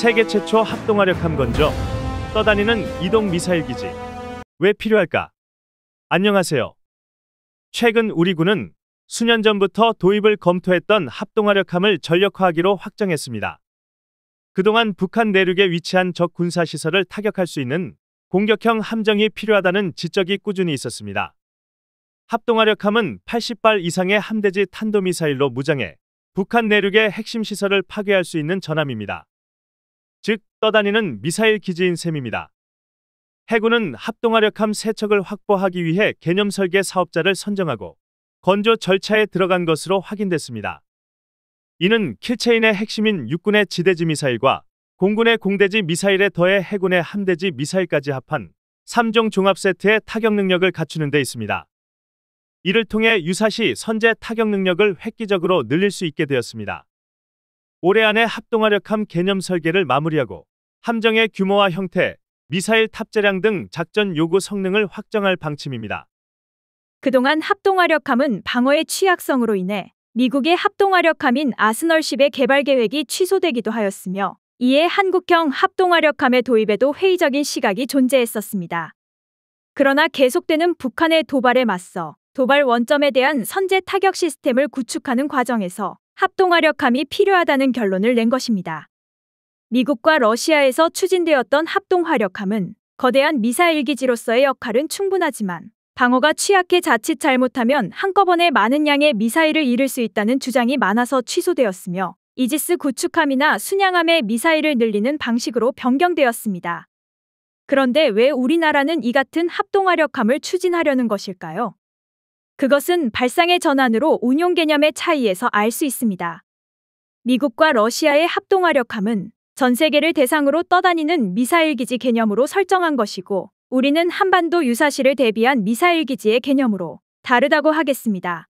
세계 최초 합동화력 함건조 떠다니는 이동 미사일 기지 왜 필요할까? 안녕하세요. 최근 우리 군은 수년 전부터 도입을 검토했던 합동화력함을 전력화하기로 확정했습니다. 그동안 북한 내륙에 위치한 적 군사시설을 타격할 수 있는 공격형 함정이 필요하다는 지적이 꾸준히 있었습니다. 합동화력함은 80발 이상의 함대지 탄도미사일로 무장해 북한 내륙의 핵심 시설을 파괴할 수 있는 전함입니다. 즉 떠다니는 미사일 기지인 셈입니다. 해군은 합동화력함 세척을 확보하기 위해 개념 설계 사업자를 선정하고 건조 절차에 들어간 것으로 확인됐습니다. 이는 킬체인의 핵심인 육군의 지대지 미사일과 공군의 공대지 미사일에 더해 해군의 함대지 미사일까지 합한 3종 종합 세트의 타격 능력을 갖추는 데 있습니다. 이를 통해 유사시 선제 타격 능력을 획기적으로 늘릴 수 있게 되었습니다. 올해 안에 합동화력함 개념 설계를 마무리하고 함정의 규모와 형태, 미사일 탑재량 등 작전 요구 성능을 확정할 방침입니다. 그동안 합동화력함은 방어의 취약성으로 인해 미국의 합동화력함인 아스널십의 개발 계획이 취소되기도 하였으며 이에 한국형 합동화력함의 도입에도 회의적인 시각이 존재했었습니다. 그러나 계속되는 북한의 도발에 맞서 도발 원점에 대한 선제 타격 시스템을 구축하는 과정에서 합동화력함이 필요하다는 결론을 낸 것입니다. 미국과 러시아에서 추진되었던 합동화력함은 거대한 미사일 기지로서의 역할은 충분하지만 방어가 취약해 자칫 잘못하면 한꺼번에 많은 양의 미사일을 잃을 수 있다는 주장이 많아서 취소되었으며 이지스 구축함이나 순양함의 미사일을 늘리는 방식으로 변경되었습니다. 그런데 왜 우리나라는 이 같은 합동화력함을 추진하려는 것일까요? 그것은 발상의 전환으로 운용 개념의 차이에서 알 수 있습니다. 미국과 러시아의 합동화력함은 전 세계를 대상으로 떠다니는 미사일 기지 개념으로 설정한 것이고 우리는 한반도 유사시를 대비한 미사일 기지의 개념으로 다르다고 하겠습니다.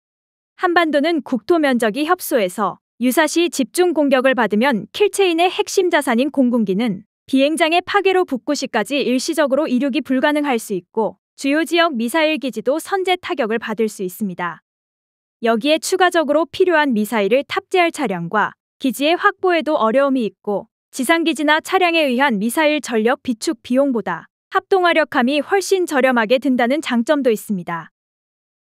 한반도는 국토 면적이 협소해서 유사시 집중 공격을 받으면 킬체인의 핵심 자산인 공군기는 비행장의 파괴로 북구시까지 일시적으로 이륙이 불가능할 수 있고 주요 지역 미사일 기지도 선제 타격을 받을 수 있습니다. 여기에 추가적으로 필요한 미사일을 탑재할 차량과 기지의 확보에도 어려움이 있고 지상기지나 차량에 의한 미사일 전력 비축 비용보다 합동화력함이 훨씬 저렴하게 든다는 장점도 있습니다.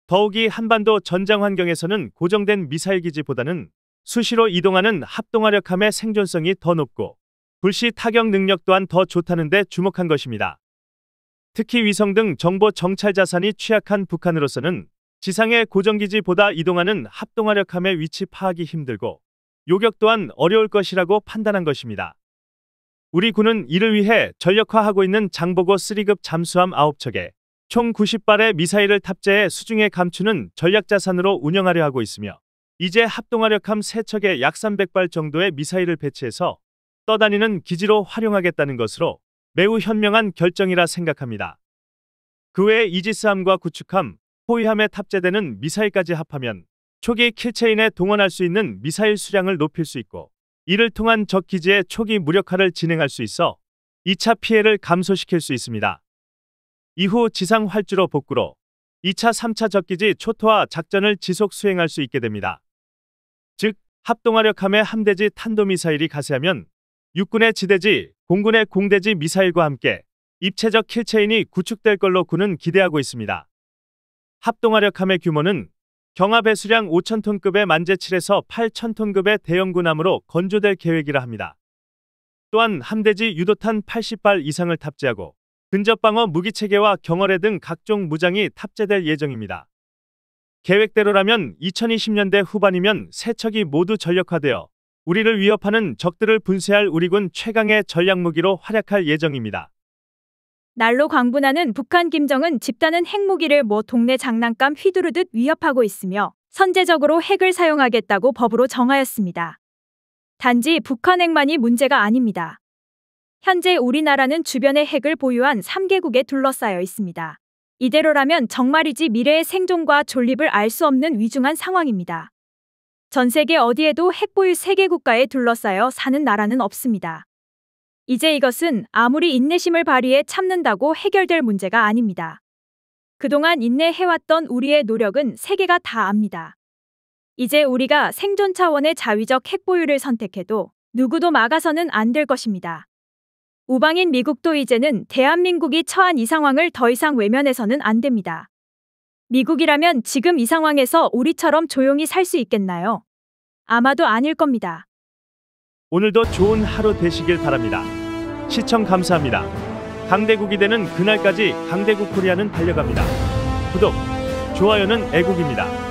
더욱이 한반도 전장 환경에서는 고정된 미사일 기지보다는 수시로 이동하는 합동화력함의 생존성이 더 높고 불시 타격 능력 또한 더 좋다는 데 주목한 것입니다. 특히 위성 등 정보 정찰 자산이 취약한 북한으로서는 지상의 고정기지보다 이동하는 합동화력함의 위치 파악이 힘들고 요격 또한 어려울 것이라고 판단한 것입니다. 우리 군은 이를 위해 전력화하고 있는 장보고 3급 잠수함 9척에 총 90발의 미사일을 탑재해 수중에 감추는 전략자산으로 운영하려 하고 있으며 이제 합동화력함 3척에 약 300발 정도의 미사일을 배치해서 떠다니는 기지로 활용하겠다는 것으로 매우 현명한 결정이라 생각합니다. 그 외 이지스함과 구축함, 포위함에 탑재되는 미사일까지 합하면 초기 킬체인에 동원할 수 있는 미사일 수량을 높일 수 있고 이를 통한 적 기지의 초기 무력화를 진행할 수 있어 2차 피해를 감소시킬 수 있습니다. 이후 지상 활주로 복구로 2차 3차 적기지 초토화 작전을 지속 수행할 수 있게 됩니다. 즉, 합동화력함의 함대지 탄도미사일이 가세하면 육군의 지대지 공군의 공대지 미사일과 함께 입체적 킬체인이 구축될 걸로 군은 기대하고 있습니다. 합동화력함의 규모는 경합 배수량 5,000톤급의 만재 7에서 8,000톤급의 대형군함으로 건조될 계획이라 합니다. 또한 함대지 유도탄 80발 이상을 탑재하고 근접방어 무기체계와 경어레 등 각종 무장이 탑재될 예정입니다. 계획대로라면 2020년대 후반이면 세척이 모두 전력화되어 우리를 위협하는 적들을 분쇄할 우리군 최강의 전략무기로 활약할 예정입니다. 날로 광분하는 북한 김정은 집단은 핵무기를 모 동네 장난감 휘두르듯 위협하고 있으며 선제적으로 핵을 사용하겠다고 법으로 정하였습니다. 단지 북한 핵만이 문제가 아닙니다. 현재 우리나라는 주변의 핵을 보유한 3개국에 둘러싸여 있습니다. 이대로라면 정말이지 미래의 생존과 존립을 알 수 없는 위중한 상황입니다. 전 세계 어디에도 핵보유 세계 국가에 둘러싸여 사는 나라는 없습니다. 이제 이것은 아무리 인내심을 발휘해 참는다고 해결될 문제가 아닙니다. 그동안 인내해왔던 우리의 노력은 세계가 다 압니다. 이제 우리가 생존 차원의 자위적 핵보유를 선택해도 누구도 막아서는 안 될 것입니다. 우방인 미국도 이제는 대한민국이 처한 이 상황을 더 이상 외면해서는 안 됩니다. 미국이라면 지금 이 상황에서 우리처럼 조용히 살 수 있겠나요? 아마도 아닐 겁니다. 오늘도 좋은 하루 되시길 바랍니다. 시청 감사합니다. 강대국이 되는 그날까지 강대국 코리아는 달려갑니다. 구독, 좋아요는 애국입니다.